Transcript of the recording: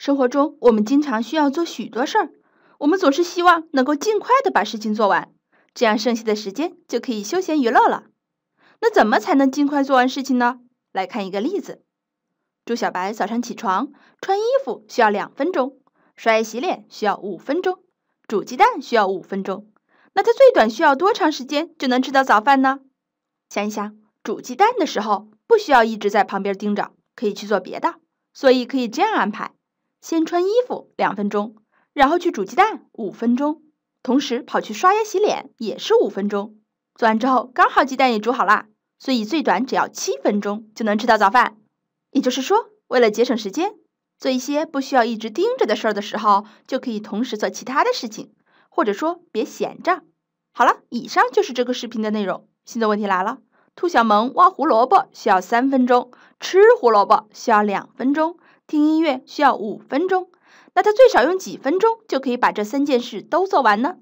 生活中，我们经常需要做许多事儿，我们总是希望能够尽快的把事情做完，这样剩下的时间就可以休闲娱乐了。那怎么才能尽快做完事情呢？来看一个例子：朱小白早上起床穿衣服需要两分钟，刷牙洗脸需要五分钟，煮鸡蛋需要五分钟。那他最短需要多长时间就能吃到早饭呢？想一想，煮鸡蛋的时候不需要一直在旁边盯着，可以去做别的，所以可以这样安排。先穿衣服两分钟，然后去煮鸡蛋五分钟，同时跑去刷牙洗脸也是五分钟。做完之后，刚好鸡蛋也煮好啦，所以最短只要七分钟就能吃到早饭。也就是说，为了节省时间，做一些不需要一直盯着的事儿的时候，就可以同时做其他的事情，或者说别闲着。好了，以上就是这个视频的内容。现在问题来了：兔小萌挖胡萝卜需要三分钟，吃胡萝卜需要两分钟。听音乐需要五分钟，那他最少用几分钟就可以把这三件事都做完呢？